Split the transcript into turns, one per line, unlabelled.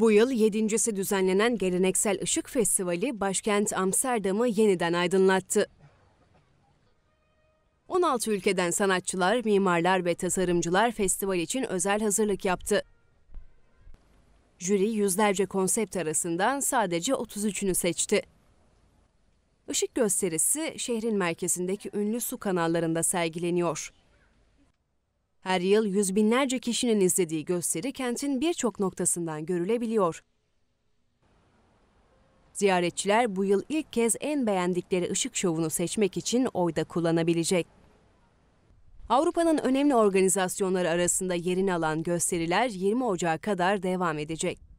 Bu yıl yedincisi düzenlenen geleneksel ışık festivali başkent Amsterdam'ı yeniden aydınlattı. 16 ülkeden sanatçılar, mimarlar ve tasarımcılar festival için özel hazırlık yaptı. Jüri yüzlerce konsept arasından sadece 33'ünü seçti. Işık gösterisi şehrin merkezindeki ünlü su kanallarında sergileniyor. Her yıl yüz binlerce kişinin izlediği gösteri kentin birçok noktasından görülebiliyor. Ziyaretçiler bu yıl ilk kez en beğendikleri ışık şovunu seçmek için oyda kullanabilecek. Avrupa'nın önemli organizasyonları arasında yerini alan gösteriler 20 Ocağı kadar devam edecek.